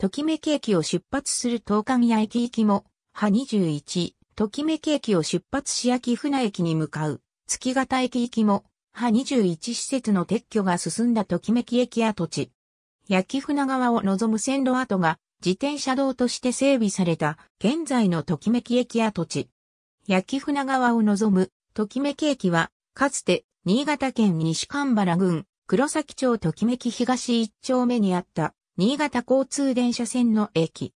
ときめき駅を出発する東関屋駅行きも、は21、ときめき駅を出発し秋船駅に向かう、月形駅行きも、は21施設の撤去が進んだときめき駅跡地。焼船川を望む線路跡が自転車道として整備された現在のときめき駅跡地。焼船川を望むときめき駅はかつて新潟県西神原郡黒崎町ときめき東一丁目にあった新潟交通電車線の駅。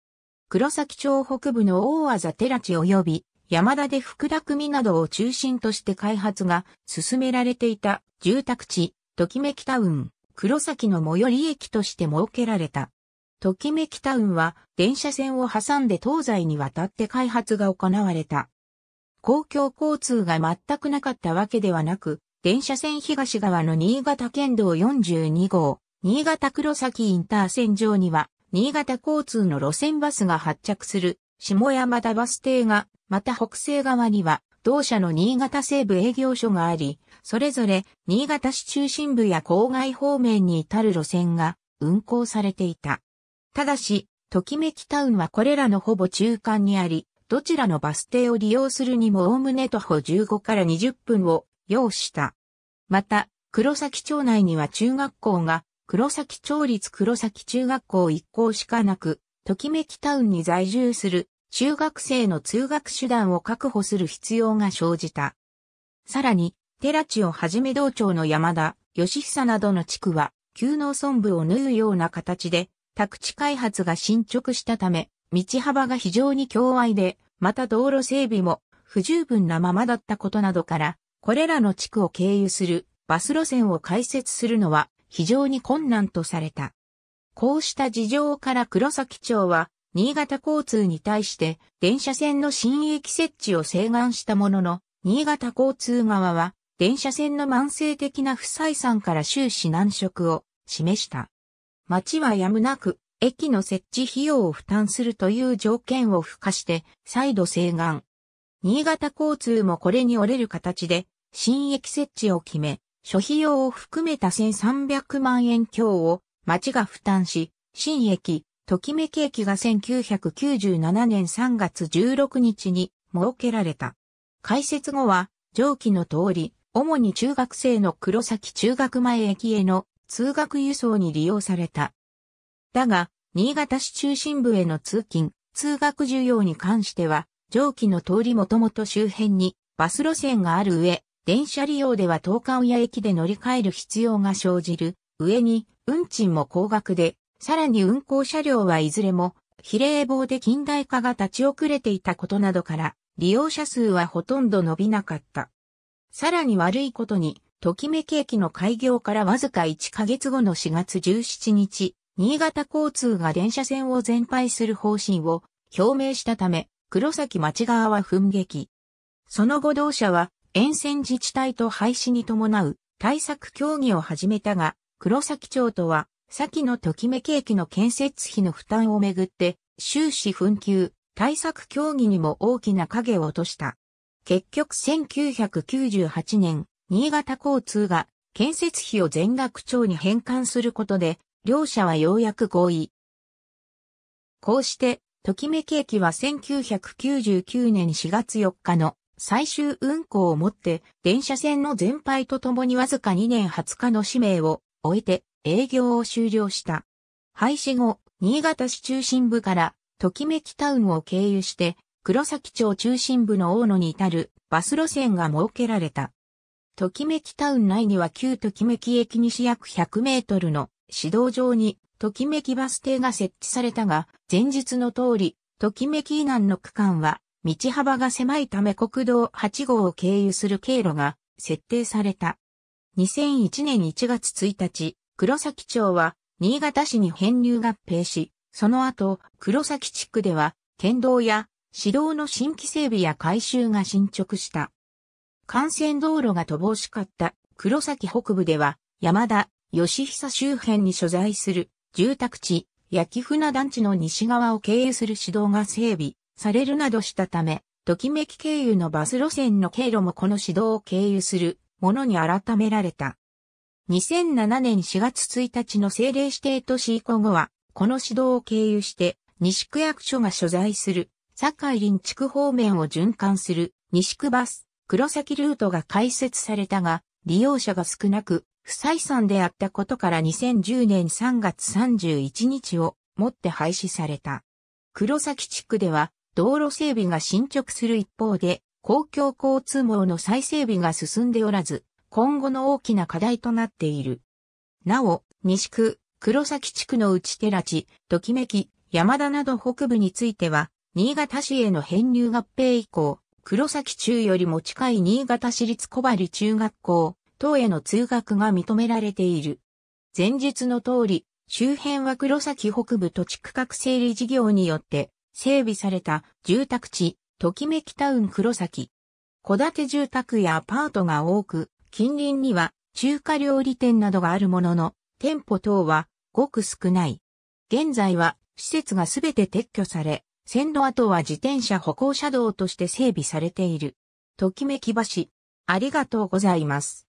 黒崎町北部の大和寺地及び山田で福田組などを中心として開発が進められていた住宅地、ときめきタウン、黒崎の最寄り駅として設けられた。ときめきタウンは電車線を挟んで東西にわたって開発が行われた。公共交通が全くなかったわけではなく、電車線東側の新潟県道42号、新潟黒崎インター線上には、新潟交通の路線バスが発着する、下山田バス停が、また北西側には、同社の新潟西部営業所があり、それぞれ、新潟市中心部や郊外方面に至る路線が、運行されていた。ただし、ときめきタウンはこれらのほぼ中間にあり、どちらのバス停を利用するにも概ね徒歩15から20分を要した。また、黒崎町内には中学校が黒崎町立黒崎中学校一校しかなく、ときめきタウンに在住する中学生の通学手段を確保する必要が生じた。さらに、寺地をはじめ道庁の山田、吉久などの地区は、旧農村部を縫うような形で、宅地開発が進捗したため、道幅が非常に狭隘で、また道路整備も不十分なままだったことなどから、これらの地区を経由するバス路線を開設するのは非常に困難とされた。こうした事情から黒崎町は、新潟交通に対して電車線の新駅設置を請願したものの、新潟交通側は電車線の慢性的な不採算から終始難色を示した。町はやむなく駅の設置費用を負担するという条件を付加して再度請願。新潟交通もこれに折れる形で新駅設置を決め、諸費用を含めた1300万円強を町が負担し、新駅、ときめき駅が1997年3月16日に設けられた。開設後は、上記の通り、主に中学生の黒崎中学前駅への通学輸送に利用された。だが、新潟市中心部への通勤、通学需要に関しては、上記の通りもともと周辺にバス路線がある上、電車利用では東海や駅で乗り換える必要が生じる。上に、運賃も高額で、さらに運行車両はいずれも、比例棒で近代化が立ち遅れていたことなどから、利用者数はほとんど伸びなかった。さらに悪いことに、ときめき駅の開業からわずか1ヶ月後の4月17日、新潟交通が電車線を全廃する方針を表明したため、黒崎町側は奮撃。その後同社は沿線自治体と廃止に伴う対策協議を始めたが、黒崎町とは、先のときめき駅の建設費の負担をめぐって、終始紛糾、対策協議にも大きな影を落とした。結局1998年、新潟交通が建設費を全額町に返還することで、両者はようやく合意。こうして、ときめき駅は1999年4月4日の最終運行をもって電車線の全廃とともにわずか2年20日の使命を終えて営業を終了した。廃止後、新潟市中心部からときめきタウンを経由して黒崎町中心部の大野に至るバス路線が設けられた。ときめきタウン内には旧ときめき駅西約100メートルの市道上にときめきバス停が設置されたが、前述の通り、ときめき以南の区間は道幅が狭いため国道8号を経由する経路が設定された。2001年1月1日、黒崎町は新潟市に編入合併し、その後、黒崎地区では、県道や市道の新規整備や改修が進捗した。幹線道路が乏しかった黒崎北部では、山田、吉久周辺に所在する住宅地、焼船団地の西側を経由する市道が整備、されるなどしたため、ときめき経由のバス路線の経路もこの指導を経由するものに改められた。2007年4月1日の政令指定都市移行後は、この指導を経由して、西区役所が所在する、堺林地区方面を循環する、西区バス、黒崎ルートが開設されたが、利用者が少なく、不採算であったことから2010年3月31日をもって廃止された。黒崎地区では、道路整備が進捗する一方で、公共交通網の再整備が進んでおらず、今後の大きな課題となっている。なお、西区、黒崎地区の内寺地、ときめき、山田など北部については、新潟市への編入合併以降、黒崎中よりも近い新潟市立小針中学校、等への通学が認められている。前述の通り、周辺は黒崎北部土地区画整理事業によって整備された住宅地、ときめきタウン黒崎。戸建て住宅やアパートが多く、近隣には中華料理店などがあるものの、店舗等はごく少ない。現在は施設がすべて撤去され、線路跡は自転車歩行車道として整備されている。ときめき橋。ありがとうございます。